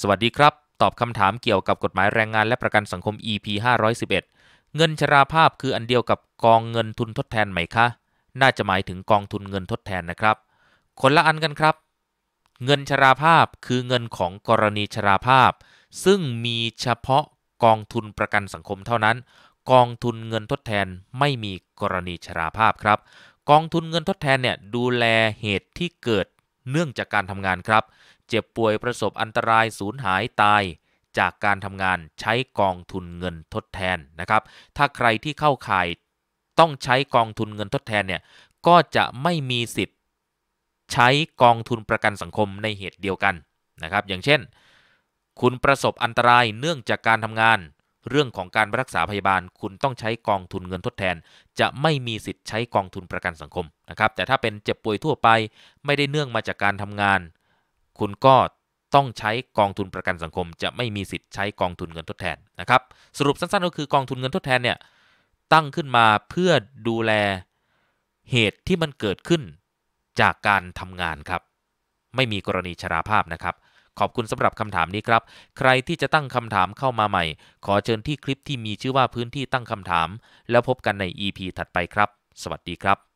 สวัสดีครับ ตอบคำถามเกี่ยวกับกฎหมายแรงงานและประกันสังคม EP 511เงินชราภาพคืออันเดียวกับกองเงินทุนทดแทนไหมคะ น่าจะหมายถึงกองทุนเงินทดแทนนะครับ คนละอันกันครับ เงินชราภาพคือเงินของกรณีชราภาพซึ่งมีเฉพาะกองทุนประกันสังคมเท่านั้น กองทุนเงินทดแทนไม่มีกรณีชราภาพครับ กองทุนเงินทดแทนเนี่ยดูแลเหตุที่เกิดเนื่องจากการทำงานครับเจ็บป่วยประสบอันตราย สูญหายตายจากการทำงานใช้กองทุนเงินทดแทนนะครับถ้าใครที่เข้าข่ายต้องใช้กองทุนเงินทดแทนเนี่ยก็จะไม่มีสิทธิ์ใช้กองทุนประกันสังคมในเหตุเดียวกันนะครับอย่างเช่นคุณประสบอันตรายเนื่องจากการทำงาน เรื่องของการรักษาพยาบาล คุณต้องใช้กองทุนเงินทดแทน จะไม่มีสิทธิ์ใช้กองทุนประกันสังคมนะครับแต่ถ้าเป็นเจ็บป่วยทั่วไป ไม่ได้เนื่องมาจากการทำงานคุณก็ต้องใช้กองทุนประกันสังคม จะไม่มีสิทธิ์ใช้กองทุนเงินทดแทนนะครับสรุปสั้นๆ ก็คือกองทุนเงินทดแทนเนี่ยตั้งขึ้นมาเพื่อดูแลเหตุที่มันเกิดขึ้นจากการทำงานครับ ไม่มีกรณีชราภาพนะครับ ขอบคุณสำหรับคำถามนี้ครับ ใครที่จะตั้งคำถามเข้ามาใหม่ ขอเชิญที่คลิปที่มีชื่อว่าพื้นที่ตั้งคำถาม แล้วพบกันใน EP ถัดไปครับ สวัสดีครับ